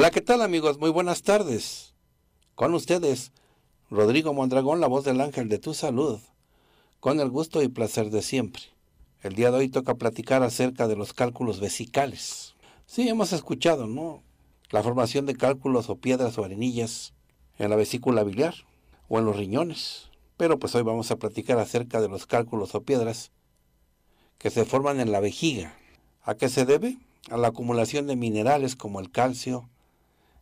Hola, ¿qué tal amigos? Muy buenas tardes. Con ustedes, Rodrigo Mondragón, la voz del ángel de tu salud, con el gusto y placer de siempre. El día de hoy toca platicar acerca de los cálculos vesicales. Sí, hemos escuchado, ¿no? La formación de cálculos o piedras o arenillas en la vesícula biliar o en los riñones. Pero pues hoy vamos a platicar acerca de los cálculos o piedras que se forman en la vejiga. ¿A qué se debe? A la acumulación de minerales como el calcio,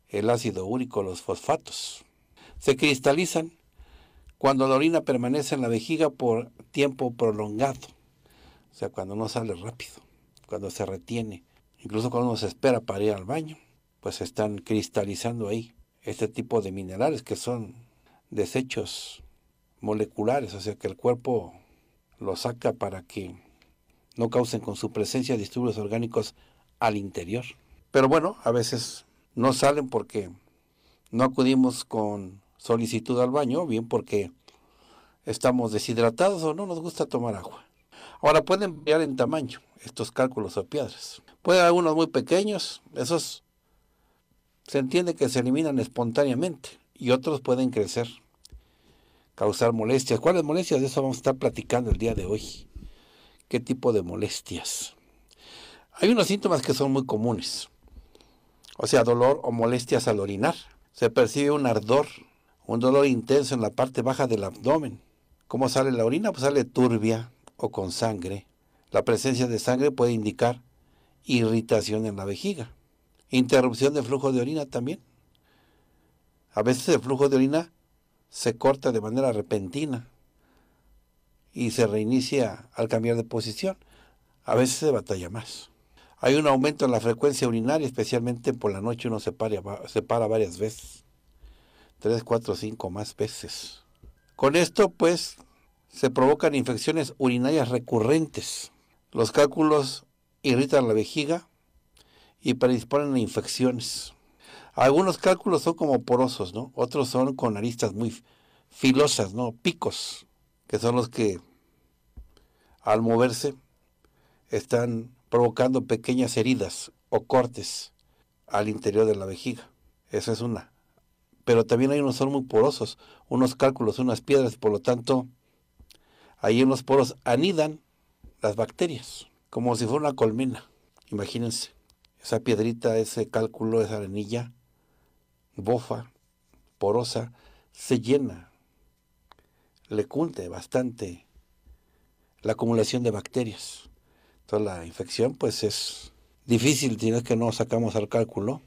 el ácido úrico, los fosfatos. Se cristalizan cuando la orina permanece en la vejiga por tiempo prolongado, o sea, cuando no sale rápido, cuando se retiene, incluso cuando uno se espera para ir al baño, pues están cristalizando ahí este tipo de minerales que son desechos moleculares, o sea, que el cuerpo lo saca para que no causen con su presencia disturbios orgánicos al interior. Pero bueno, a veces no salen porque no acudimos con solicitud al baño, bien porque estamos deshidratados o no nos gusta tomar agua. Ahora pueden variar en tamaño estos cálculos o piedras. Pueden haber unos muy pequeños, esos se entiende que se eliminan espontáneamente y otros pueden crecer, causar molestias. ¿Cuáles molestias? De eso vamos a estar platicando el día de hoy. ¿Qué tipo de molestias? Hay unos síntomas que son muy comunes o sea, dolor o molestias al orinar. Se percibe un ardor, un dolor intenso en la parte baja del abdomen. ¿Cómo sale la orina? Pues sale turbia o con sangre. La presencia de sangre puede indicar irritación en la vejiga. Interrupción de flujo de orina también. A veces el flujo de orina se corta de manera repentina y se reinicia al cambiar de posición. A veces se batalla más. Hay un aumento en la frecuencia urinaria, especialmente por la noche uno se para, se para varias veces. Tres, cuatro, cinco más veces. Con esto, pues, se provocan infecciones urinarias recurrentes. Los cálculos irritan la vejiga y predisponen a infecciones. Algunos cálculos son como porosos, ¿no? Otros son con aristas muy filosas, ¿no? Picos, que son los que al moverse están provocando pequeñas heridas o cortes al interior de la vejiga. Esa es una. Pero también hay unos son muy porosos, unos cálculos, unas piedras, por lo tanto, ahí en los poros anidan las bacterias, como si fuera una colmena. Imagínense, esa piedrita, ese cálculo, esa arenilla, bofa, porosa, se llena, le cunde bastante la acumulación de bacterias. Entonces la infección pues es difícil, si no que no sacamos al cálculo,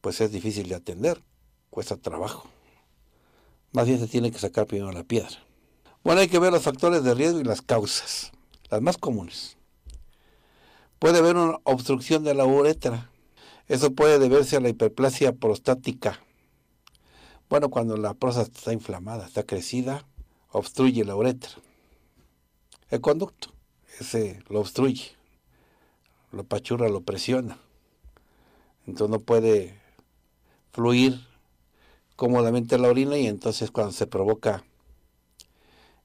pues es difícil de atender, cuesta trabajo. Más bien se tiene que sacar primero la piedra. Bueno, hay que ver los factores de riesgo y las causas, las más comunes. Puede haber una obstrucción de la uretra. Eso puede deberse a la hiperplasia prostática. Bueno, cuando la próstata está inflamada, está crecida, obstruye la uretra, el conducto ese lo obstruye, lo pachurra, lo presiona. Entonces no puede fluir cómodamente la orina y entonces cuando se provoca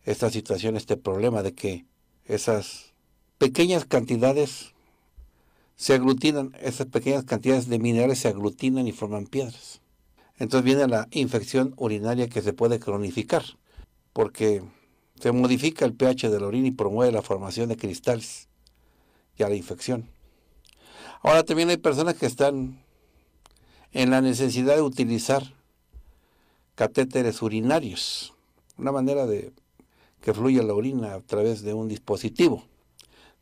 esta situación, este problema de que esas pequeñas cantidades se aglutinan, esas pequeñas cantidades de minerales se aglutinan y forman piedras. Entonces viene la infección urinaria que se puede cronificar, porque se modifica el pH de la orina y promueve la formación de cristales y a la infección. Ahora también hay personas que están en la necesidad de utilizar catéteres urinarios, una manera de que fluya la orina a través de un dispositivo,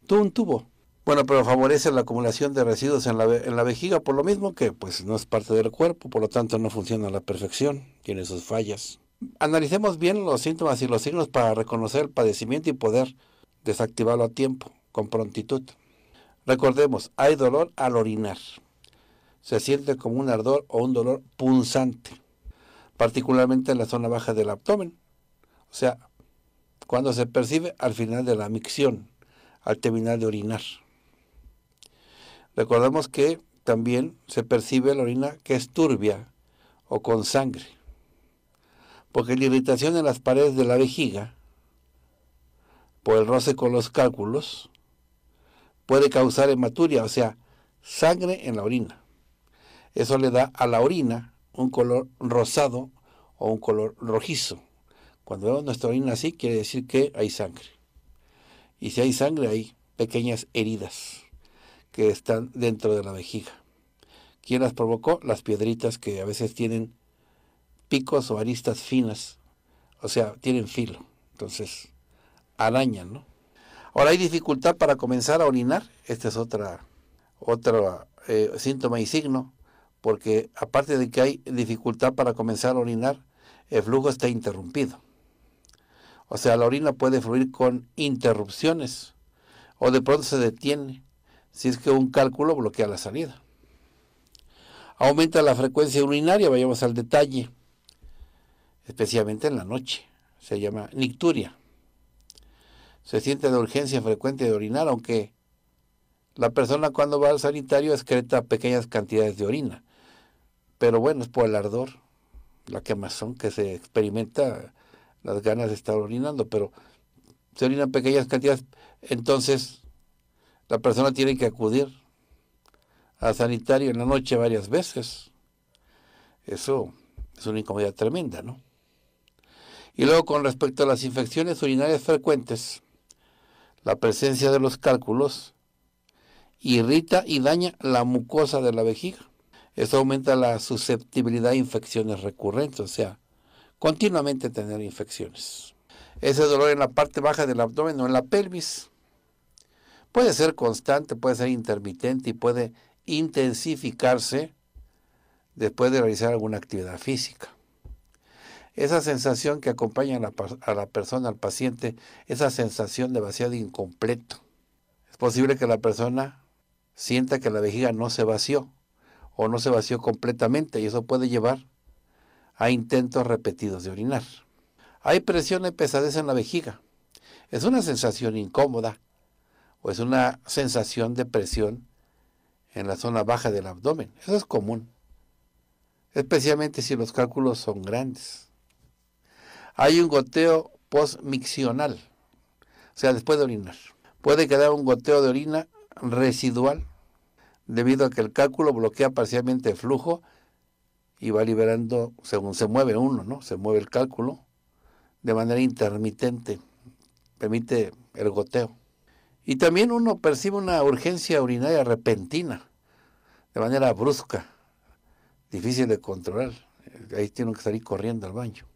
Tú un tubo. Bueno, pero favorece la acumulación de residuos en la, en la, vejiga, por lo mismo que pues no es parte del cuerpo, por lo tanto no funciona a la perfección, tiene sus fallas analicemos bien los síntomas y los signos para reconocer el padecimiento y poder desactivarlo a tiempo, con prontitud. Recordemos, hay dolor al orinar. Se siente como un ardor o un dolor punzante, particularmente en la zona baja del abdomen. O sea, cuando se percibe al final de la micción, al terminar de orinar. Recordemos que también se percibe la orina que es turbia o con sangre porque la irritación en las paredes de la vejiga, por el roce con los cálculos, puede causar hematuria, o sea, sangre en la orina. Eso le da a la orina un color rosado o un color rojizo. Cuando vemos nuestra orina así, quiere decir que hay sangre. Y si hay sangre, hay pequeñas heridas que están dentro de la vejiga. ¿Quién las provocó? Las piedritas que a veces tienen picos o aristas finas, o sea, tienen filo, entonces arañan, ¿no? Ahora hay dificultad para comenzar a orinar, este es otra, otro eh, síntoma y signo, porque aparte de que hay dificultad para comenzar a orinar, el flujo está interrumpido. O sea, la orina puede fluir con interrupciones o de pronto se detiene si es que un cálculo bloquea la salida. Aumenta la frecuencia urinaria, vayamos al detalle especialmente en la noche. Se llama nicturia. Se siente la urgencia frecuente de orinar, aunque la persona cuando va al sanitario excreta pequeñas cantidades de orina. Pero bueno, es por el ardor, la quemazón que se experimenta, las ganas de estar orinando, pero se orinan pequeñas cantidades. Entonces, la persona tiene que acudir al sanitario en la noche varias veces. Eso es una incomodidad tremenda, ¿no? Y luego con respecto a las infecciones urinarias frecuentes, la presencia de los cálculos irrita y daña la mucosa de la vejiga. Esto aumenta la susceptibilidad a infecciones recurrentes, o sea, continuamente tener infecciones. Ese dolor en la parte baja del abdomen o en la pelvis puede ser constante, puede ser intermitente y puede intensificarse después de realizar alguna actividad física. Esa sensación que acompaña a la, persona, al paciente, esa sensación de vaciado incompleto. Es posible que la persona sienta que la vejiga no se vació o no se vació completamente y eso puede llevar a intentos repetidos de orinar. Hay presión y pesadez en la vejiga. Es una sensación incómoda o es una sensación de presión en la zona baja del abdomen. Eso es común, especialmente si los cálculos son grandes. Hay un goteo postmiccional, o sea, después de orinar. Puede quedar un goteo de orina residual debido a que el cálculo bloquea parcialmente el flujo y va liberando, según se mueve uno, ¿no? Se mueve el cálculo de manera intermitente, permite el goteo. Y también uno percibe una urgencia urinaria repentina, de manera brusca, difícil de controlar. Ahí tiene que salir corriendo al baño.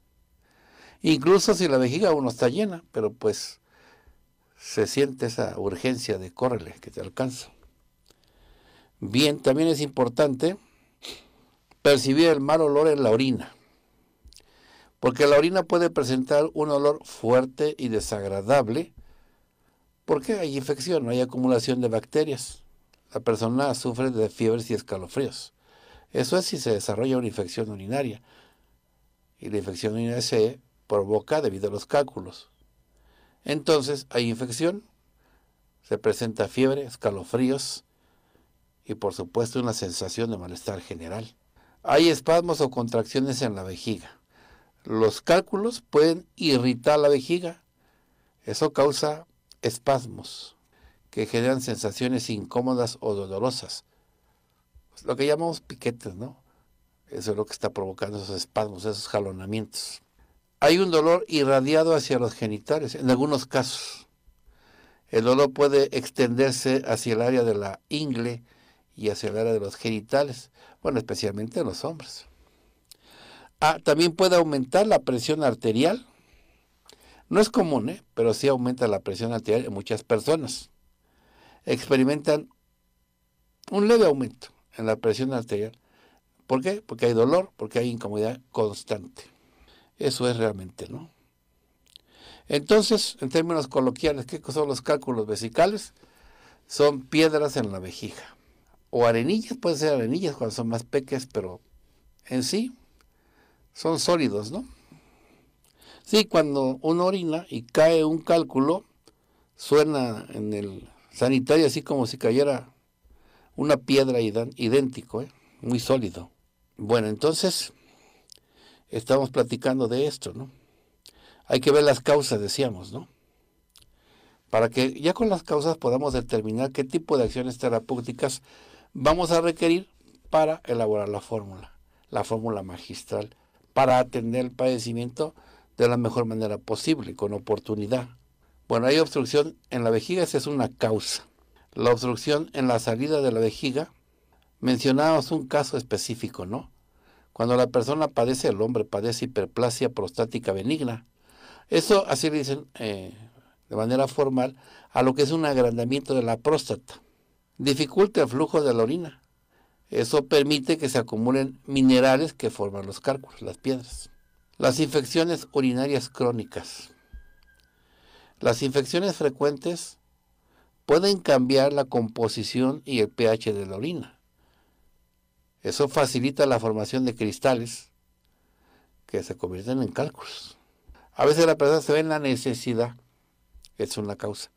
Incluso si la vejiga uno está llena, pero pues se siente esa urgencia de córrele, que te alcanza. Bien, también es importante percibir el mal olor en la orina, porque la orina puede presentar un olor fuerte y desagradable, porque hay infección, hay acumulación de bacterias. La persona sufre de fiebres y escalofríos. Eso es si se desarrolla una infección urinaria. Y la infección urinaria se provoca debido a los cálculos. Entonces hay infección, se presenta fiebre, escalofríos y por supuesto una sensación de malestar general. Hay espasmos o contracciones en la vejiga. Los cálculos pueden irritar la vejiga. Eso causa espasmos que generan sensaciones incómodas o dolorosas. Lo que llamamos piquetes, ¿no? Eso es lo que está provocando esos espasmos, esos jalonamientos. Hay un dolor irradiado hacia los genitales, en algunos casos. El dolor puede extenderse hacia el área de la ingle y hacia el área de los genitales, bueno, especialmente en los hombres. Ah, también puede aumentar la presión arterial. No es común, ¿eh? pero sí aumenta la presión arterial en muchas personas. Experimentan un leve aumento en la presión arterial. ¿Por qué? Porque hay dolor, porque hay incomodidad constante. Eso es realmente, ¿no? Entonces, en términos coloquiales, ¿qué son los cálculos vesicales? Son piedras en la vejiga. O arenillas, pueden ser arenillas cuando son más pequeñas, pero en sí son sólidos, ¿no? Sí, cuando uno orina y cae un cálculo, suena en el sanitario así como si cayera una piedra idéntico, ¿eh? muy sólido. Bueno, entonces estamos platicando de esto, ¿no? Hay que ver las causas, decíamos, ¿no? Para que ya con las causas podamos determinar qué tipo de acciones terapéuticas vamos a requerir para elaborar la fórmula, la fórmula magistral, para atender el padecimiento de la mejor manera posible, con oportunidad. Bueno, hay obstrucción en la vejiga, esa es una causa. La obstrucción en la salida de la vejiga, mencionábamos un caso específico, ¿no? Cuando la persona padece, el hombre padece hiperplasia prostática benigna. Eso así le dicen eh, de manera formal a lo que es un agrandamiento de la próstata. Dificulta el flujo de la orina. Eso permite que se acumulen minerales que forman los cálculos, las piedras. Las infecciones urinarias crónicas. Las infecciones frecuentes pueden cambiar la composición y el pH de la orina. Eso facilita la formación de cristales que se convierten en cálculos. A veces la persona se ve en la necesidad, es una causa,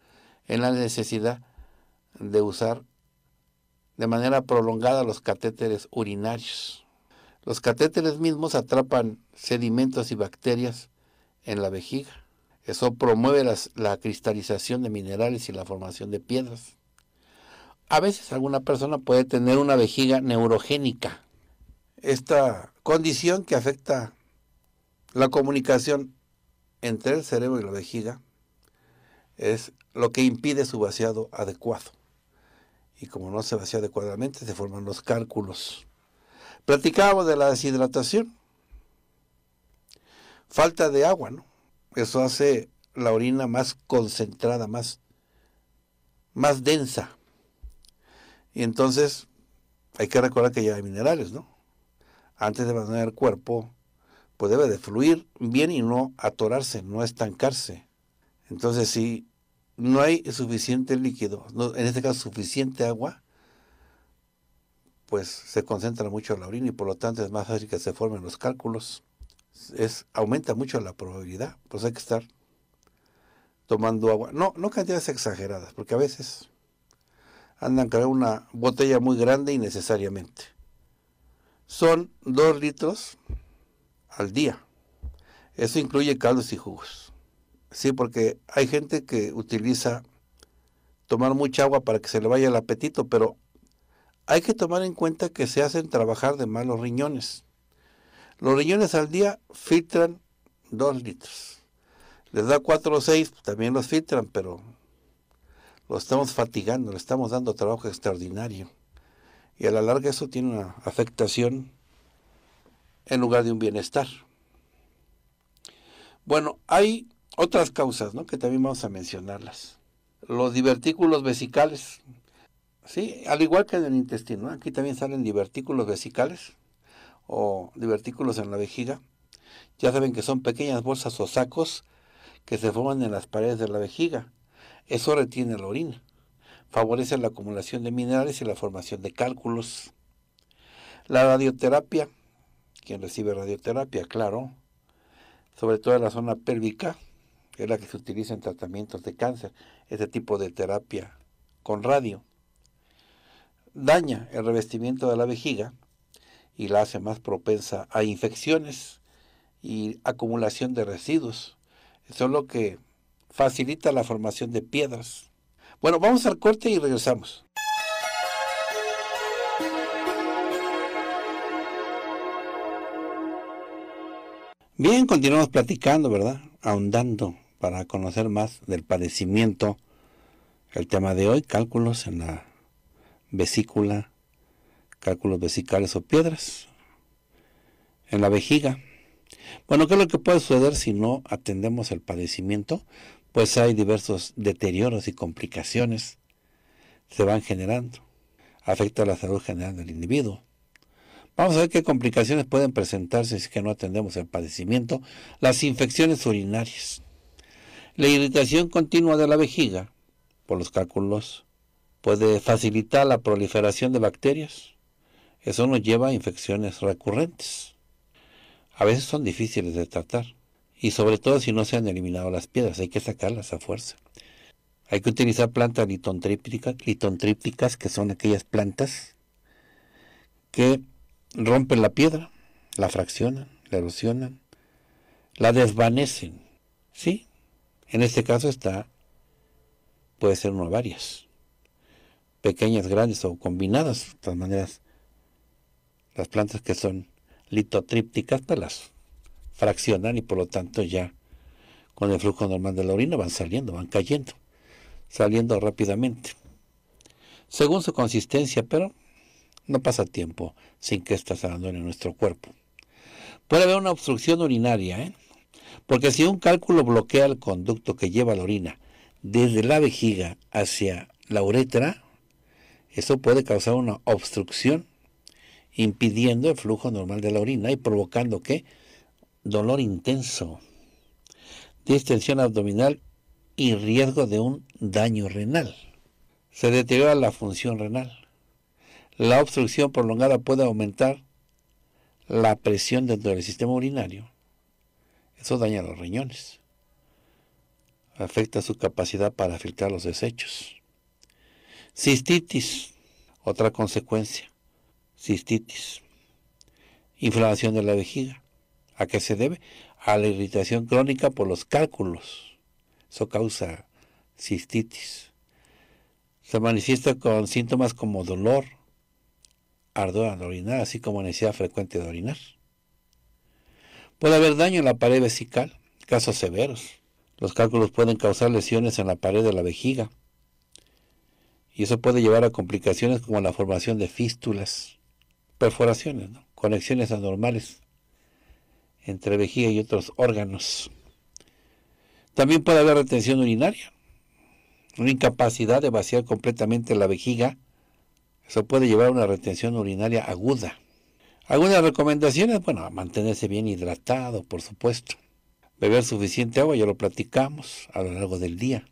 en la necesidad de usar de manera prolongada los catéteres urinarios. Los catéteres mismos atrapan sedimentos y bacterias en la vejiga. Eso promueve la cristalización de minerales y la formación de piedras. A veces alguna persona puede tener una vejiga neurogénica, esta condición que afecta la comunicación entre el cerebro y la vejiga es lo que impide su vaciado adecuado. Y como no se vacía adecuadamente, se forman los cálculos. Platicábamos de la deshidratación. Falta de agua, ¿no? Eso hace la orina más concentrada, más, más densa. Y entonces hay que recordar que ya hay minerales, ¿no? Antes de abandonar el cuerpo, pues debe de fluir bien y no atorarse, no estancarse. Entonces, si no hay suficiente líquido, en este caso suficiente agua, pues se concentra mucho la orina y por lo tanto es más fácil que se formen los cálculos. Es, aumenta mucho la probabilidad, pues hay que estar tomando agua. No, no cantidades exageradas, porque a veces andan cargando una botella muy grande innecesariamente. Son dos litros al día. Eso incluye caldos y jugos. Sí, porque hay gente que utiliza tomar mucha agua para que se le vaya el apetito, pero hay que tomar en cuenta que se hacen trabajar de mal los riñones. Los riñones al día filtran dos litros. Les da cuatro o seis, también los filtran, pero lo estamos fatigando, le estamos dando trabajo extraordinario. Y a la larga eso tiene una afectación en lugar de un bienestar. Bueno, hay otras causas, ¿no? Que también vamos a mencionarlas. Los divertículos vesicales. Sí, al igual que en el intestino, aquí también salen divertículos vesicales o divertículos en la vejiga. Ya saben que son pequeñas bolsas o sacos que se forman en las paredes de la vejiga eso retiene la orina, favorece la acumulación de minerales y la formación de cálculos. La radioterapia, quien recibe radioterapia, claro, sobre todo en la zona pélvica, es la que se utiliza en tratamientos de cáncer, este tipo de terapia con radio. Daña el revestimiento de la vejiga y la hace más propensa a infecciones y acumulación de residuos. Eso es lo que facilita la formación de piedras. Bueno, vamos al corte y regresamos. Bien, continuamos platicando, ¿verdad? Ahondando para conocer más del padecimiento. El tema de hoy, cálculos en la vesícula, cálculos vesicales o piedras, en la vejiga. Bueno, ¿qué es lo que puede suceder si no atendemos el padecimiento? pues hay diversos deterioros y complicaciones se van generando. Afecta a la salud general del individuo. Vamos a ver qué complicaciones pueden presentarse si no atendemos el padecimiento. Las infecciones urinarias. La irritación continua de la vejiga por los cálculos puede facilitar la proliferación de bacterias. Eso nos lleva a infecciones recurrentes. A veces son difíciles de tratar. Y sobre todo si no se han eliminado las piedras, hay que sacarlas a fuerza. Hay que utilizar plantas litontrípticas, litontrípticas que son aquellas plantas que rompen la piedra, la fraccionan, la erosionan, la desvanecen. ¿Sí? En este caso está, puede ser una o varias, pequeñas, grandes o combinadas. De todas maneras, las plantas que son litotrípticas, para pues fraccionan y por lo tanto ya con el flujo normal de la orina van saliendo, van cayendo, saliendo rápidamente. Según su consistencia, pero no pasa tiempo sin que saliendo en nuestro cuerpo. Puede haber una obstrucción urinaria, ¿eh? porque si un cálculo bloquea el conducto que lleva la orina desde la vejiga hacia la uretra, eso puede causar una obstrucción impidiendo el flujo normal de la orina y provocando que dolor intenso, distensión abdominal y riesgo de un daño renal. Se deteriora la función renal. La obstrucción prolongada puede aumentar la presión dentro del sistema urinario. Eso daña los riñones. Afecta su capacidad para filtrar los desechos. Cistitis, otra consecuencia. Cistitis. Inflamación de la vejiga. ¿A qué se debe? A la irritación crónica por los cálculos. Eso causa cistitis. Se manifiesta con síntomas como dolor, ardor al orinar, así como necesidad frecuente de orinar. Puede haber daño en la pared vesical, casos severos. Los cálculos pueden causar lesiones en la pared de la vejiga. Y eso puede llevar a complicaciones como la formación de fístulas, perforaciones, conexiones anormales entre vejiga y otros órganos. También puede haber retención urinaria, una incapacidad de vaciar completamente la vejiga. Eso puede llevar a una retención urinaria aguda. Algunas recomendaciones, bueno, mantenerse bien hidratado, por supuesto. Beber suficiente agua, ya lo platicamos a lo largo del día.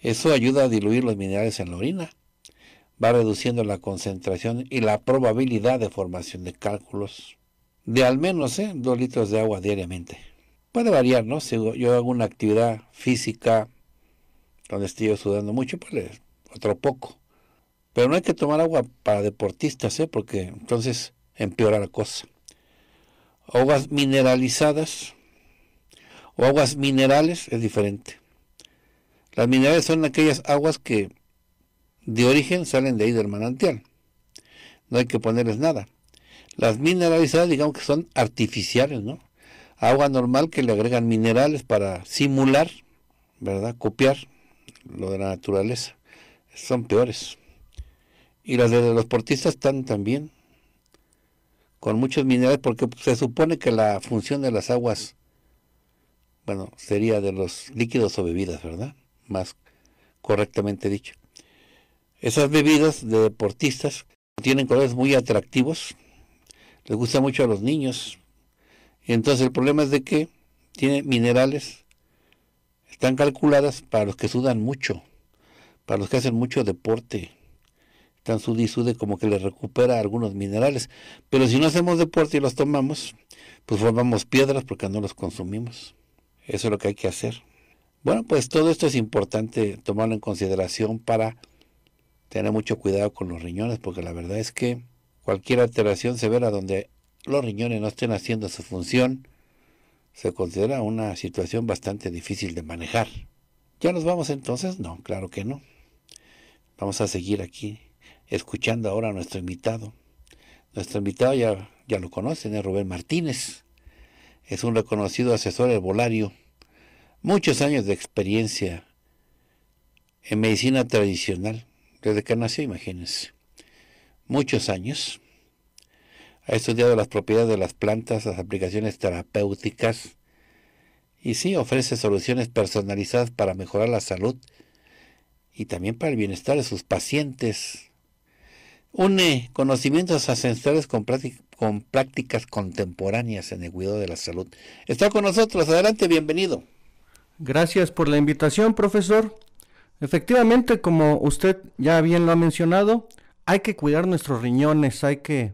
Eso ayuda a diluir los minerales en la orina. Va reduciendo la concentración y la probabilidad de formación de cálculos de al menos ¿eh? litros de agua diariamente. Puede variar, ¿no? Si yo hago una actividad física donde estoy yo sudando mucho, pues otro poco. Pero no hay que tomar agua para deportistas, ¿eh? porque entonces empeora la cosa. Aguas mineralizadas o aguas minerales es diferente. Las minerales son aquellas aguas que de origen salen de ahí del manantial. No hay que ponerles nada. Las mineralizadas, ah, digamos que son artificiales, ¿no? Agua normal que le agregan minerales para simular, ¿verdad? Copiar lo de la naturaleza. Son peores. Y las de los deportistas están también con muchos minerales, porque se supone que la función de las aguas, bueno, sería de los líquidos o bebidas, ¿verdad? Más correctamente dicho. Esas bebidas de deportistas tienen colores muy atractivos, les gusta mucho a los niños. entonces el problema es de que tiene minerales, están calculadas para los que sudan mucho, para los que hacen mucho deporte. Están sudisude sude como que les recupera algunos minerales. Pero si no hacemos deporte y los tomamos, pues formamos piedras porque no los consumimos. Eso es lo que hay que hacer. Bueno, pues todo esto es importante tomarlo en consideración para tener mucho cuidado con los riñones, porque la verdad es que Cualquier alteración severa donde los riñones no estén haciendo su función se considera una situación bastante difícil de manejar. ¿Ya nos vamos entonces? No, claro que no. Vamos a seguir aquí escuchando ahora a nuestro invitado. Nuestro invitado ya, ya lo conocen, es Rubén Martínez. Es un reconocido asesor herbolario, muchos años de experiencia en medicina tradicional, desde que nació, imagínense muchos años. Ha estudiado las propiedades de las plantas, las aplicaciones terapéuticas y sí ofrece soluciones personalizadas para mejorar la salud y también para el bienestar de sus pacientes. Une conocimientos ancestrales con, con prácticas contemporáneas en el cuidado de la salud. Está con nosotros, adelante, bienvenido. Gracias por la invitación, profesor. Efectivamente, como usted ya bien lo ha mencionado, hay que cuidar nuestros riñones, hay que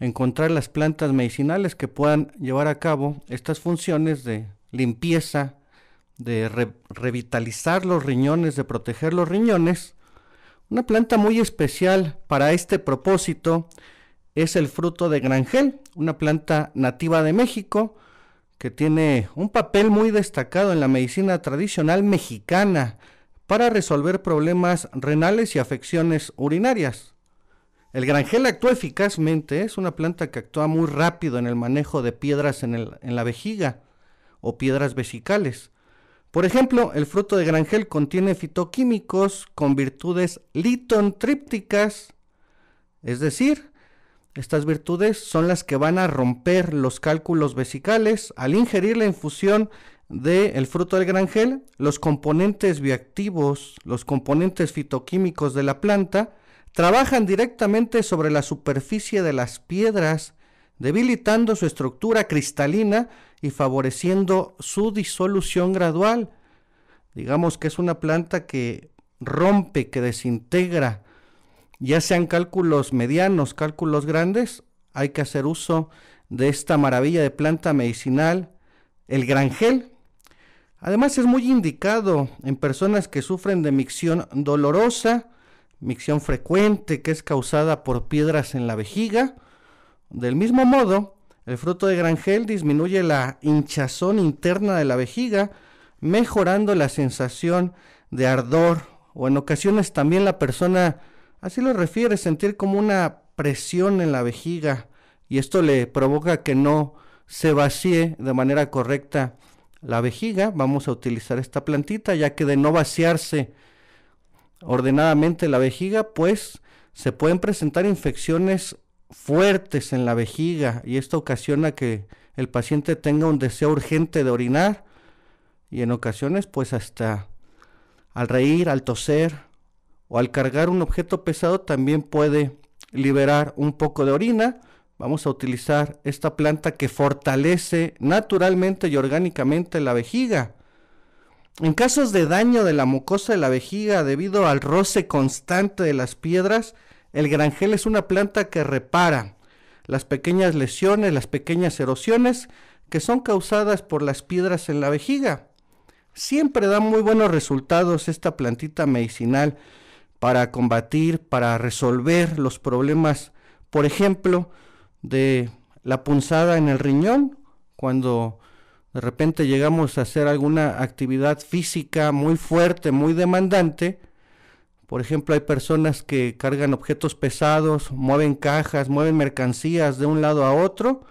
encontrar las plantas medicinales que puedan llevar a cabo estas funciones de limpieza, de revitalizar los riñones, de proteger los riñones. Una planta muy especial para este propósito es el fruto de Grangel, una planta nativa de México que tiene un papel muy destacado en la medicina tradicional mexicana, para resolver problemas renales y afecciones urinarias. El granjel actúa eficazmente, es una planta que actúa muy rápido en el manejo de piedras en, la vejiga o piedras vesicales. Por ejemplo, el fruto de granjel contiene fitoquímicos con virtudes litontrípticas, es decir, estas virtudes son las que van a romper los cálculos vesicales al ingerir la infusión del el fruto del granjel, los componentes bioactivos, los componentes fitoquímicos de la planta, trabajan directamente sobre la superficie de las piedras, debilitando su estructura cristalina y favoreciendo su disolución gradual. Digamos que es una planta que rompe, que desintegra, ya sean cálculos medianos, cálculos grandes, hay que hacer uso de esta maravilla de planta medicinal, el granjel, Además es muy indicado en personas que sufren de micción dolorosa, micción frecuente que es causada por piedras en la vejiga. Del mismo modo, el fruto de granjel disminuye la hinchazón interna de la vejiga, mejorando la sensación de ardor o en ocasiones también la persona, así lo refiere, sentir como una presión en la vejiga y esto le provoca que no se vacíe de manera correcta la vejiga, vamos a utilizar esta plantita, ya que de no vaciarse ordenadamente la vejiga, pues se pueden presentar infecciones fuertes en la vejiga y esto ocasiona que el paciente tenga un deseo urgente de orinar y en ocasiones pues hasta al reír, al toser o al cargar un objeto pesado también puede liberar un poco de orina vamos a utilizar esta planta que fortalece naturalmente y orgánicamente la vejiga. En casos de daño de la mucosa de la vejiga debido al roce constante de las piedras, el granjel es una planta que repara las pequeñas lesiones, las pequeñas erosiones que son causadas por las piedras en la vejiga. Siempre da muy buenos resultados esta plantita medicinal para combatir, para resolver los problemas, por ejemplo, de la punzada en el riñón, cuando de repente llegamos a hacer alguna actividad física muy fuerte, muy demandante. Por ejemplo, hay personas que cargan objetos pesados, mueven cajas, mueven mercancías de un lado a otro,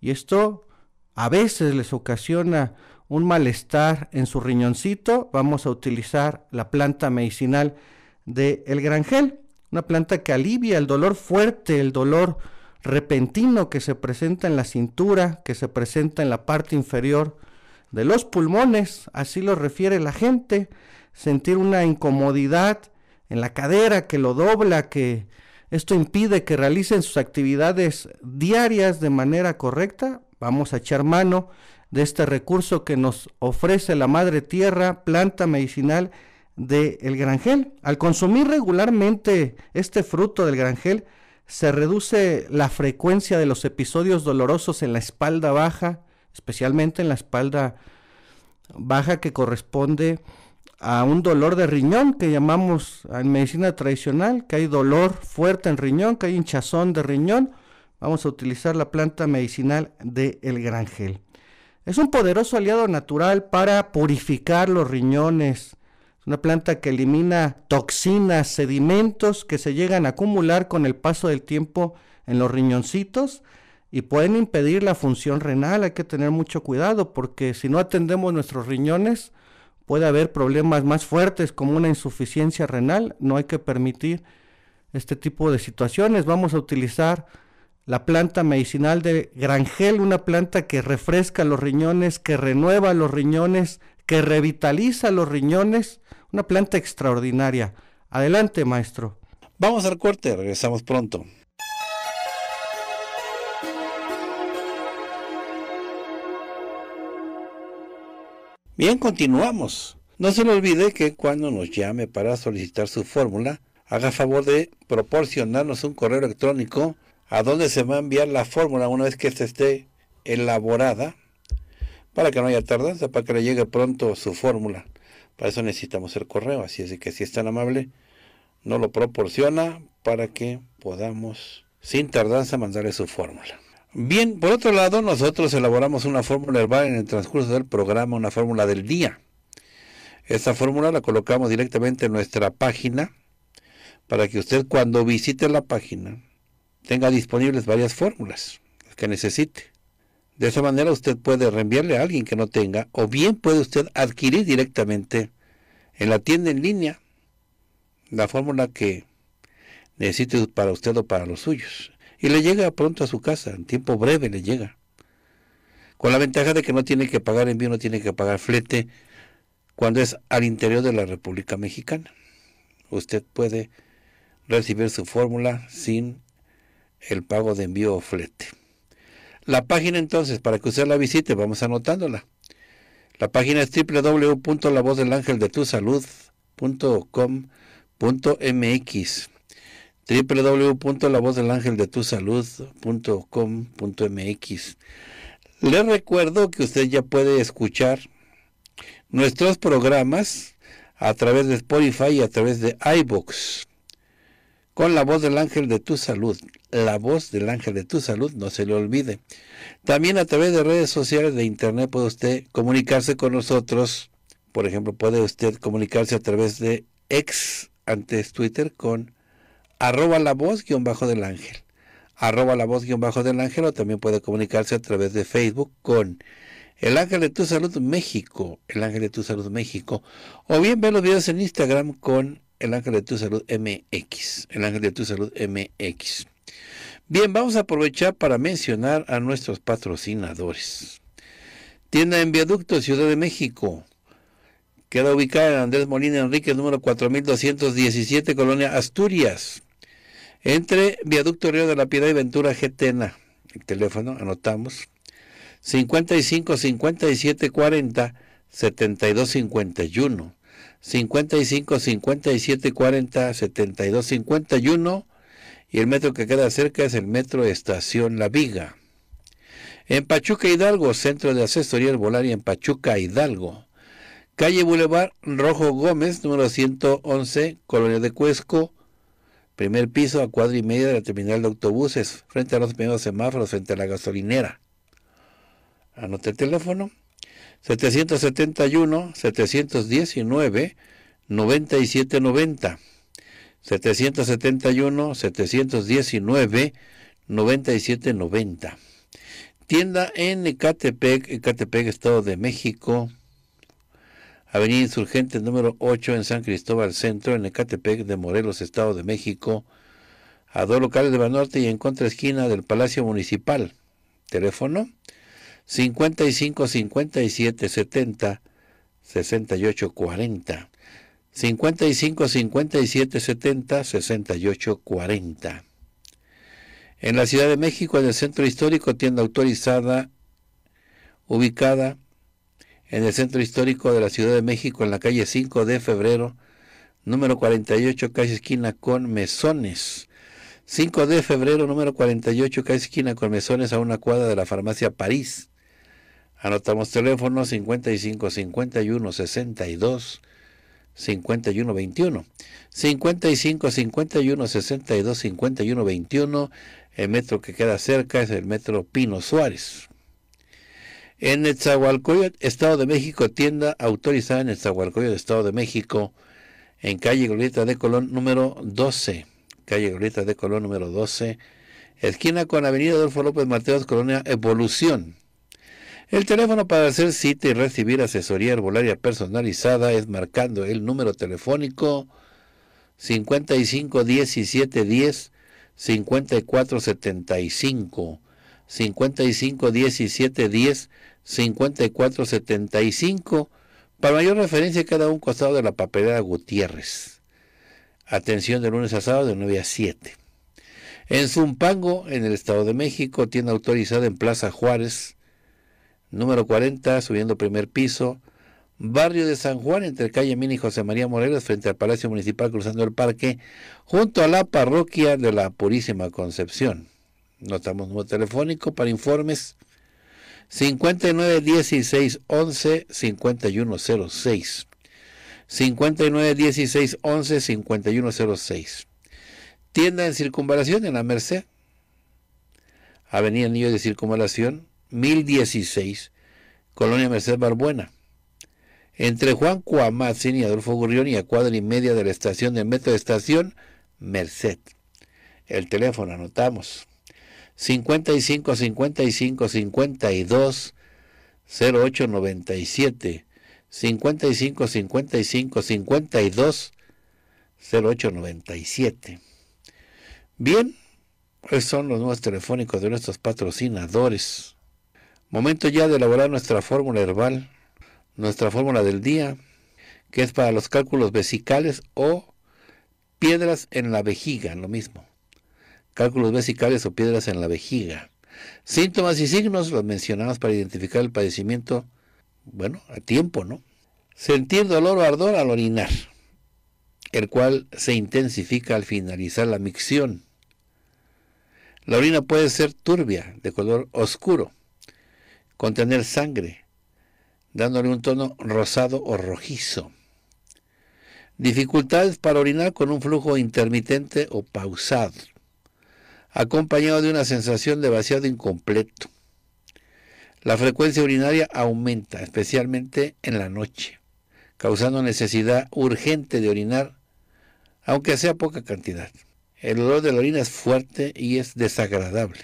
y esto a veces les ocasiona un malestar en su riñoncito. Vamos a utilizar la planta medicinal de el granjel, una planta que alivia el dolor fuerte, el dolor repentino que se presenta en la cintura, que se presenta en la parte inferior de los pulmones, así lo refiere la gente, sentir una incomodidad en la cadera que lo dobla, que esto impide que realicen sus actividades diarias de manera correcta, vamos a echar mano de este recurso que nos ofrece la madre tierra, planta medicinal del el granjel. Al consumir regularmente este fruto del granjel, se reduce la frecuencia de los episodios dolorosos en la espalda baja, especialmente en la espalda baja que corresponde a un dolor de riñón que llamamos en medicina tradicional, que hay dolor fuerte en riñón, que hay hinchazón de riñón, vamos a utilizar la planta medicinal de el granjel. Es un poderoso aliado natural para purificar los riñones, una planta que elimina toxinas, sedimentos que se llegan a acumular con el paso del tiempo en los riñoncitos y pueden impedir la función renal. Hay que tener mucho cuidado porque si no atendemos nuestros riñones puede haber problemas más fuertes como una insuficiencia renal. No hay que permitir este tipo de situaciones. Vamos a utilizar la planta medicinal de Grangel, una planta que refresca los riñones, que renueva los riñones, que revitaliza los riñones una planta extraordinaria. Adelante, maestro. Vamos al corte, regresamos pronto. Bien, continuamos. No se le olvide que cuando nos llame para solicitar su fórmula, haga favor de proporcionarnos un correo electrónico a donde se va a enviar la fórmula una vez que ésta esté elaborada, para que no haya tardanza, para que le llegue pronto su fórmula. Para eso necesitamos el correo, así es que si es tan amable, nos lo proporciona para que podamos sin tardanza mandarle su fórmula. Bien, por otro lado, nosotros elaboramos una fórmula herbal en el transcurso del programa, una fórmula del día. Esta fórmula la colocamos directamente en nuestra página para que usted cuando visite la página tenga disponibles varias fórmulas que necesite. De esa manera usted puede reenviarle a alguien que no tenga o bien puede usted adquirir directamente en la tienda en línea la fórmula que necesite para usted o para los suyos. Y le llega pronto a su casa, en tiempo breve le llega. Con la ventaja de que no tiene que pagar envío, no tiene que pagar flete cuando es al interior de la República Mexicana. Usted puede recibir su fórmula sin el pago de envío o flete. La página entonces, para que usted la visite, vamos anotándola. La página es www.lavozdelangeldetusalud.com.mx www.lavozdelangeldetusalud.com.mx Le recuerdo que usted ya puede escuchar nuestros programas a través de Spotify y a través de iBox con la voz del ángel de tu salud. La voz del ángel de tu salud, no se le olvide. También a través de redes sociales de internet puede usted comunicarse con nosotros. Por ejemplo, puede usted comunicarse a través de ex, antes Twitter, con arroba la voz guión bajo del ángel. Arroba la voz guión bajo del ángel o también puede comunicarse a través de Facebook con el Ángel de Tu Salud México, El Ángel de Tu Salud México, o bien ver los videos en Instagram con el ángel de tu salud MX. El ángel de tu salud MX. Bien, vamos a aprovechar para mencionar a nuestros patrocinadores. Tienda en Viaducto, Ciudad de México. Queda ubicada en Andrés Molina Enrique, número 4217, Colonia Asturias. Entre Viaducto Río de la Piedad y Ventura Getena. El teléfono, anotamos. 55 57 40 72 51. 55 57 40 72 51 y el metro que queda cerca es el metro Estación La Viga. En Pachuca Hidalgo, Centro de Asesoría y en Pachuca Hidalgo. Calle Boulevard Rojo Gómez, número 111, Colonia de Cuesco, primer piso a cuadra y media de la terminal de autobuses, frente a los primeros semáforos, frente a la gasolinera. Anote el teléfono 771, 719, 9790. 771, 719, 9790. Tienda en Ecatepec, Ecatepec, Estado de México. Avenida Insurgente número 8 en San Cristóbal Centro, en Ecatepec de Morelos, Estado de México. A dos locales de Banorte y en contra esquina del Palacio Municipal. Teléfono 55 57 70 68 40. 55 57 70 68 40. En la Ciudad de México, en el Centro Histórico, tienda autorizada, ubicada en el Centro Histórico de la Ciudad de México, en la calle 5 de febrero, número 48, calle esquina con Mesones. 5 de febrero, número 48, calle esquina con Mesones, a una cuadra de la farmacia París. Anotamos teléfono 55 51 62 51 21. 55 51 62 51 21. El metro que queda cerca es el metro Pino Suárez. En el Estado de México, tienda autorizada en el Zagualcoyo, Estado de México, en calle Glorieta de Colón número 12. Calle Glorieta de Colón número 12. Esquina con Avenida Adolfo López Mateos, Colonia Evolución. El teléfono para hacer cita y recibir asesoría herbolaria personalizada es marcando el número telefónico 55 17 10 54 75 55 17 10 54 75 para mayor referencia cada un costado de la papelera Gutiérrez. Atención de lunes a sábado de 9 a 7. En Zumpango, en el Estado de México, tiene autorizada en Plaza Juárez número 40, subiendo primer piso, barrio de San Juan, entre calle Mini y José María Morelos, frente al Palacio Municipal, cruzando el parque, junto a la parroquia de la Purísima Concepción. Notamos número telefónico para informes 59 16 11 5106 59 16 11 51 Tienda en circunvalación en la Merced. Avenida Niño de Circunvalación, 1016, Colonia Merced Barbuena. Entre Juan Cuamazini y Adolfo Gurrión y a cuadra y media de la estación de metro de estación Merced. El teléfono, anotamos. 55 55 52 0897 55 55 52 0897. Bien, esos son los nuevos telefónicos de nuestros patrocinadores. Momento ya de elaborar nuestra fórmula herbal, nuestra fórmula del día, que es para los cálculos vesicales o piedras en la vejiga, lo mismo. Cálculos vesicales o piedras en la vejiga. Síntomas y signos los mencionamos para identificar el padecimiento, bueno, a tiempo, ¿no? Sentir dolor o ardor al orinar, el cual se intensifica al finalizar la micción. La orina puede ser turbia, de color oscuro, contener sangre, dándole un tono rosado o rojizo. Dificultades para orinar con un flujo intermitente o pausado, acompañado de una sensación de vaciado incompleto. La frecuencia urinaria aumenta, especialmente en la noche, causando necesidad urgente de orinar, aunque sea poca cantidad. El olor de la orina es fuerte y es desagradable.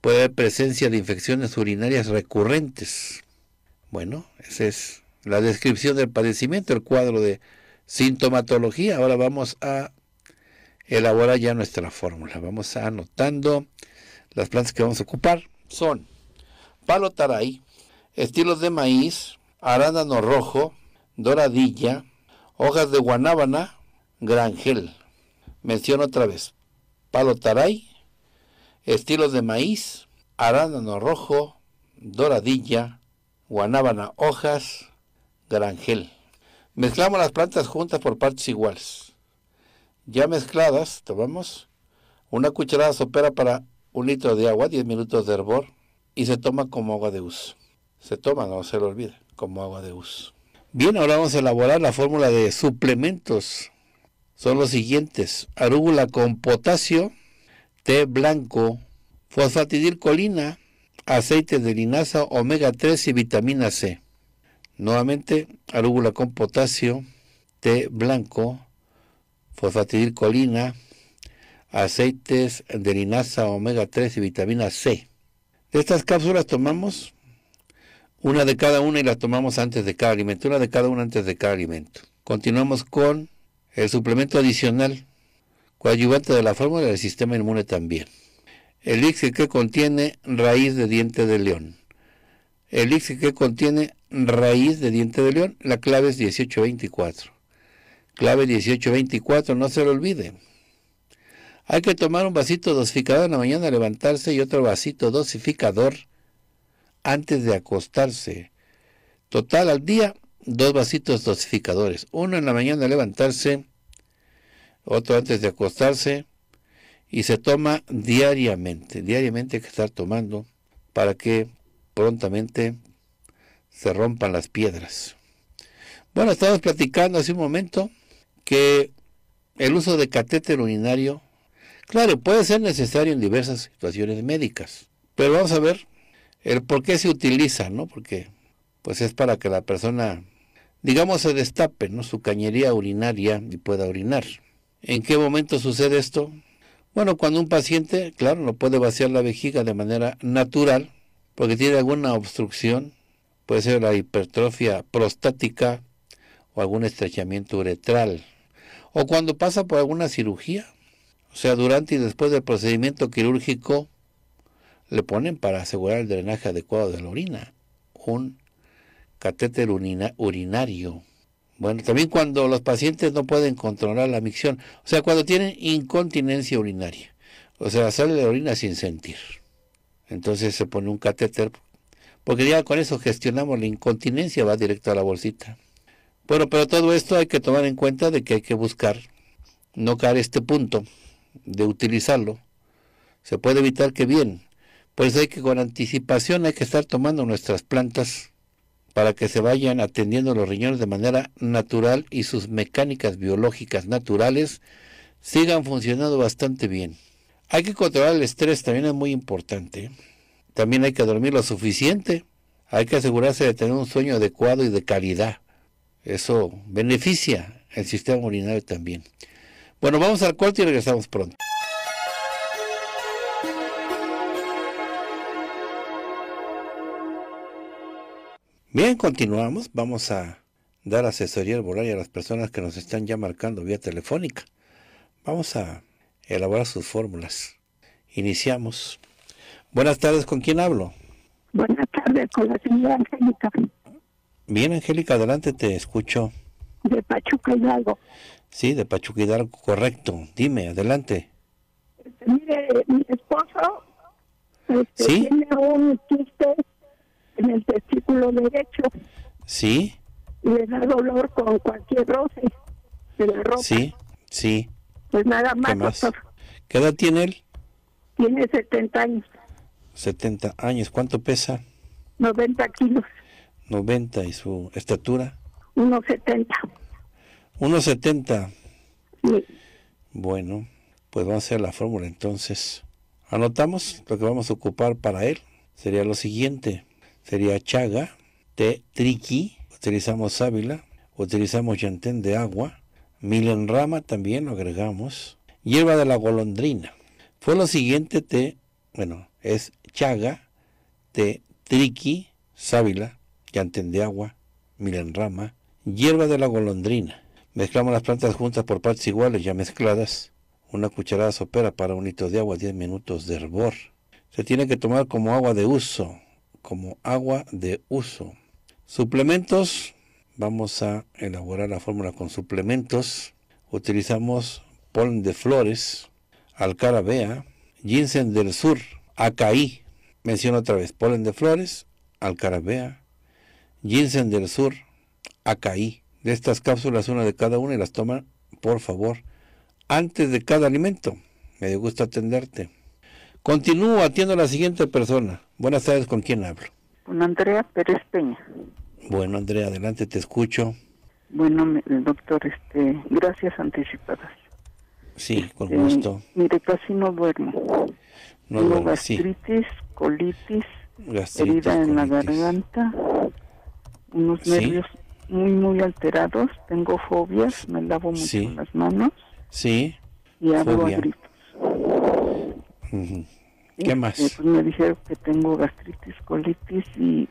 Puede haber presencia de infecciones urinarias recurrentes. Bueno, esa es la descripción del padecimiento, el cuadro de sintomatología. Ahora vamos a elaborar ya nuestra fórmula. Vamos anotando las plantas que vamos a ocupar. Son palo taray, estilos de maíz, arándano rojo, doradilla, hojas de guanábana, granjel. Menciono otra vez, palo taray, estilos de maíz, arándano rojo, doradilla, guanábana hojas, granjel. Mezclamos las plantas juntas por partes iguales. Ya mezcladas, tomamos una cucharada sopera para un litro de agua, 10 minutos de hervor, y se toma como agua de uso. Se toma, no se lo olvide, como agua de uso. Bien, ahora vamos a elaborar la fórmula de suplementos. Son los siguientes. Arúgula con potasio, té blanco, fosfatidilcolina, aceite de linaza, omega 3 y vitamina C. Nuevamente, arúgula con potasio, té blanco, fosfatidilcolina, aceites de linaza, omega 3 y vitamina C. De estas cápsulas tomamos una de cada una y las tomamos antes de cada alimento, una de cada una antes de cada alimento. Continuamos con el suplemento adicional coadyuvante de la fórmula del sistema inmune también. Elixir que contiene raíz de diente de león. Elixir que contiene raíz de diente de león, la clave es 1824. Clave 1824, no se lo olvide. Hay que tomar un vasito dosificador en la mañana, levantarse y otro vasito dosificador antes de acostarse. Total al día, dos vasitos dosificadores. Uno en la mañana levantarse otro antes de acostarse y se toma diariamente, diariamente hay que estar tomando para que prontamente se rompan las piedras. Bueno, estamos platicando hace un momento que el uso de catéter urinario, claro, puede ser necesario en diversas situaciones médicas, pero vamos a ver el por qué se utiliza, ¿no? Porque pues es para que la persona, digamos, se destape, ¿no? Su cañería urinaria y pueda orinar. ¿En qué momento sucede esto? Bueno, cuando un paciente, claro, no puede vaciar la vejiga de manera natural porque tiene alguna obstrucción, puede ser la hipertrofia prostática o algún estrechamiento uretral, o cuando pasa por alguna cirugía, o sea, durante y después del procedimiento quirúrgico, le ponen para asegurar el drenaje adecuado de la orina un catéter urinario bueno, también cuando los pacientes no pueden controlar la micción, o sea, cuando tienen incontinencia urinaria, o sea, sale la orina sin sentir. Entonces se pone un catéter, porque ya con eso gestionamos la incontinencia, va directo a la bolsita. Bueno, pero todo esto hay que tomar en cuenta de que hay que buscar no caer este punto de utilizarlo. Se puede evitar que bien. pues hay que con anticipación hay que estar tomando nuestras plantas para que se vayan atendiendo los riñones de manera natural y sus mecánicas biológicas naturales sigan funcionando bastante bien. Hay que controlar el estrés, también es muy importante. También hay que dormir lo suficiente. Hay que asegurarse de tener un sueño adecuado y de calidad. Eso beneficia el sistema urinario también. Bueno, vamos al cuarto y regresamos pronto. Bien, continuamos. Vamos a dar asesoría al y a las personas que nos están ya marcando vía telefónica. Vamos a elaborar sus fórmulas. Iniciamos. Buenas tardes, ¿con quién hablo? Buenas tardes, con la señora Angélica. Bien, Angélica, adelante, te escucho. De Pachuca Hidalgo. Sí, de Pachuca Hidalgo, correcto. Dime, adelante. mire, mi esposo este, tiene un en el testículo derecho. Sí. Le da dolor con cualquier roce de la ropa. Sí, sí. Pues nada más. ¿Qué, edad tiene él? Tiene 70 años. 70 años. ¿Cuánto pesa? 90 kilos. 90. ¿Y su estatura? 1,70. 1,70. Sí. Bueno, pues va a hacer la fórmula entonces. Anotamos lo que vamos a ocupar para él. Sería lo siguiente sería chaga, te triqui, utilizamos sábila, utilizamos yantén de agua, milenrama también lo agregamos, hierba de la golondrina. Fue lo siguiente té, bueno, es chaga, té triqui, sábila, yantén de agua, milenrama, hierba de la golondrina. Mezclamos las plantas juntas por partes iguales ya mezcladas. Una cucharada sopera para un litro de agua, 10 minutos de hervor. Se tiene que tomar como agua de uso, como agua de uso. Suplementos, vamos a elaborar la fórmula con suplementos. Utilizamos polen de flores, alcarabea, ginseng del sur, acaí. Menciono otra vez, polen de flores, alcarabea, ginseng del sur, acaí. De estas cápsulas, una de cada una y las toma, por favor, antes de cada alimento. Me gusta atenderte. Continúo, atiendo a la siguiente persona. Buenas tardes, ¿con quién hablo? Con Andrea Pérez Peña. Bueno, Andrea, adelante, te escucho. Bueno, doctor, este, gracias anticipadas. Sí, con este, gusto. Mire, casi no duermo. No Tengo gastritis, colitis, herida en la garganta, unos nervios muy, muy alterados. Tengo fobias, me lavo mucho las manos. Sí. Y hago ¿Qué más? Pues me dijeron que tengo gastritis, colitis y,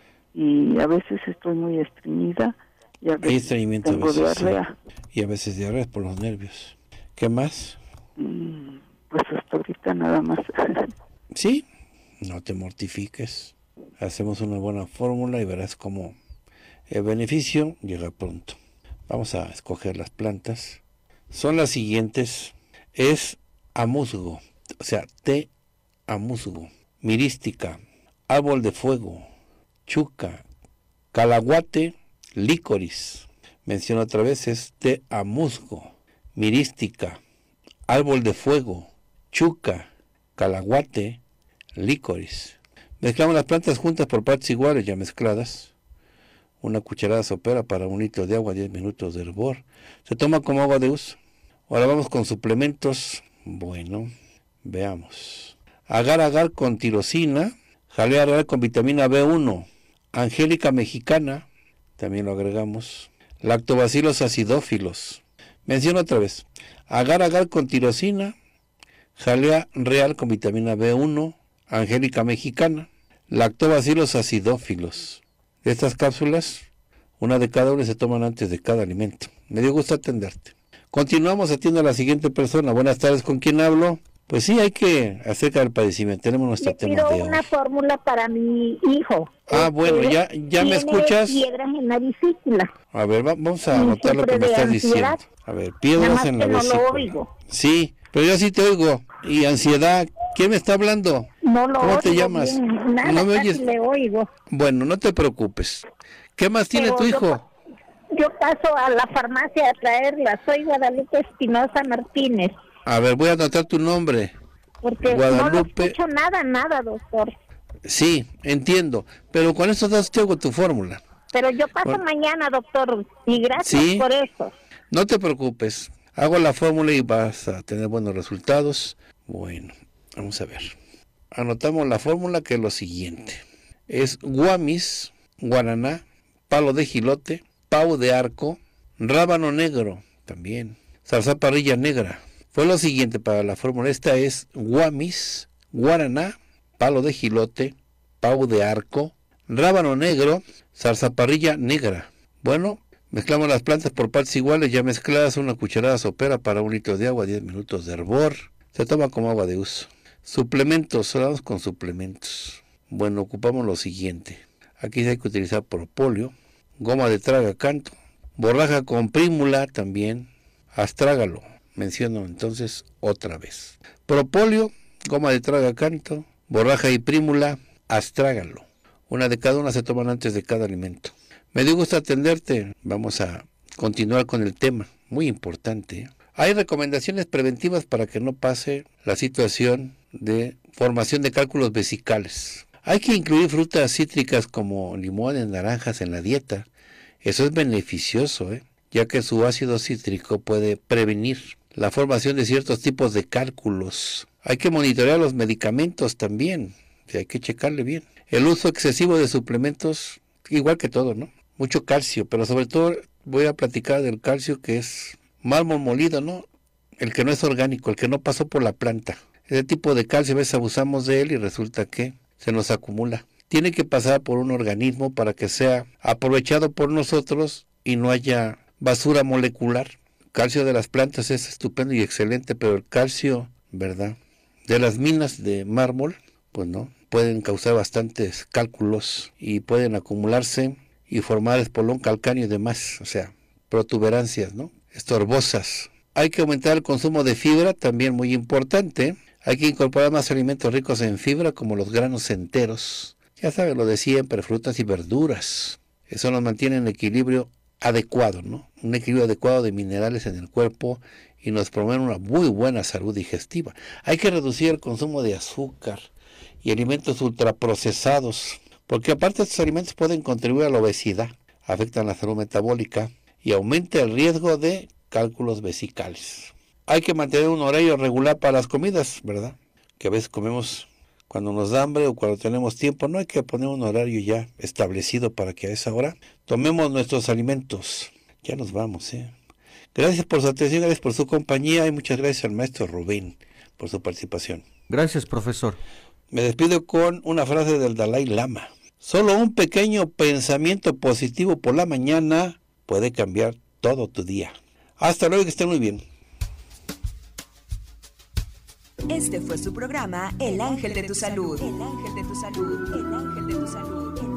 a veces estoy muy estreñida. Y a veces Hay tengo diarrea. Y a veces diarrea por los nervios. ¿Qué más? Mm, pues hasta ahorita nada más. sí, no te mortifiques. Hacemos una buena fórmula y verás cómo el beneficio llega pronto. Vamos a escoger las plantas. Son las siguientes. Es musgo, o sea, t a mirística, árbol de fuego, chuca, calaguate, licoris. Menciono otra vez este a musgo, mirística, árbol de fuego, chuca, calaguate, licoris. Mezclamos las plantas juntas por partes iguales ya mezcladas. Una cucharada sopera para un litro de agua, 10 minutos de hervor. Se toma como agua de uso. Ahora vamos con suplementos. Bueno, veamos agar-agar con tirosina, jalea real con vitamina B1, angélica mexicana, también lo agregamos, lactobacilos acidófilos. Menciono otra vez, agar-agar con tirosina, jalea real con vitamina B1, angélica mexicana, lactobacilos acidófilos. estas cápsulas, una de cada una se toman antes de cada alimento. Me dio gusto atenderte. Continuamos atiendo a la siguiente persona. Buenas tardes, ¿con quién hablo? Pues sí, hay que acercar el padecimiento. Tenemos nuestra tema. Yo tema una fórmula para mi hijo. Ah, este, bueno, ya, ya me escuchas. Piedras en la vesícula. A ver, vamos a anotar lo que me estás diciendo. A ver, piedras en la no Lo oigo. Sí, pero yo sí te oigo. Y ansiedad, ¿quién me está hablando? No lo oigo. ¿Cómo te llamas? nada, no me oyes. Le oigo. Bueno, no te preocupes. ¿Qué más tiene tu hijo? Yo, yo paso a la farmacia a traerla. Soy Guadalupe Espinosa Martínez. A ver, voy a anotar tu nombre. Porque Guadalupe. no hecho nada, nada, doctor. Sí, entiendo. Pero con eso te hago tu fórmula. Pero yo paso mañana, doctor. Y gracias por eso. No te preocupes. Hago la fórmula y vas a tener buenos resultados. Bueno, vamos a ver. Anotamos la fórmula que es lo siguiente. Es guamis, guaraná, palo de gilote, pau de arco, rábano negro, también, salsa parrilla negra, pues lo siguiente para la fórmula esta es guamis, guaraná, palo de gilote, pau de arco, rábano negro, zarzaparrilla negra. Bueno, mezclamos las plantas por partes iguales, ya mezcladas, una cucharada sopera para un litro de agua, 10 minutos de hervor. Se toma como agua de uso. Suplementos, solados con suplementos. Bueno, ocupamos lo siguiente. Aquí hay que utilizar propóleo, goma de traga canto, borraja con prímula también, astrágalo, menciono entonces otra vez. Propolio, goma de traga canto, borraja y prímula, astrágalo. Una de cada una se toman antes de cada alimento. Me dio gusto atenderte. Vamos a continuar con el tema, muy importante. Hay recomendaciones preventivas para que no pase la situación de formación de cálculos vesicales. Hay que incluir frutas cítricas como limones, naranjas en la dieta. Eso es beneficioso, ¿eh? ya que su ácido cítrico puede prevenir la formación de ciertos tipos de cálculos. Hay que monitorear los medicamentos también, hay que checarle bien. El uso excesivo de suplementos, igual que todo, ¿no? Mucho calcio, pero sobre todo voy a platicar del calcio que es mármol molido, ¿no? El que no es orgánico, el que no pasó por la planta. Ese tipo de calcio a veces abusamos de él y resulta que se nos acumula. Tiene que pasar por un organismo para que sea aprovechado por nosotros y no haya basura molecular calcio de las plantas es estupendo y excelente, pero el calcio, ¿verdad? De las minas de mármol, pues no, pueden causar bastantes cálculos y pueden acumularse y formar espolón calcáneo y demás, o sea, protuberancias, ¿no? Estorbosas. Hay que aumentar el consumo de fibra, también muy importante. Hay que incorporar más alimentos ricos en fibra, como los granos enteros. Ya saben, lo de siempre, frutas y verduras. Eso nos mantiene en equilibrio adecuado, ¿no? un equilibrio adecuado de minerales en el cuerpo y nos promueve una muy buena salud digestiva. Hay que reducir el consumo de azúcar y alimentos ultraprocesados, porque aparte estos alimentos pueden contribuir a la obesidad, afectan la salud metabólica y aumenta el riesgo de cálculos vesicales. Hay que mantener un horario regular para las comidas, ¿verdad? Que a veces comemos cuando nos da hambre o cuando tenemos tiempo, no hay que poner un horario ya establecido para que a esa hora Tomemos nuestros alimentos. Ya nos vamos, ¿eh? Gracias por su atención, gracias por su compañía y muchas gracias al maestro Rubén por su participación. Gracias, profesor. Me despido con una frase del Dalai Lama. Solo un pequeño pensamiento positivo por la mañana puede cambiar todo tu día. Hasta luego, que estén muy bien. Este fue su programa El Ángel de tu Salud. El Ángel de tu Salud. El Ángel de tu Salud.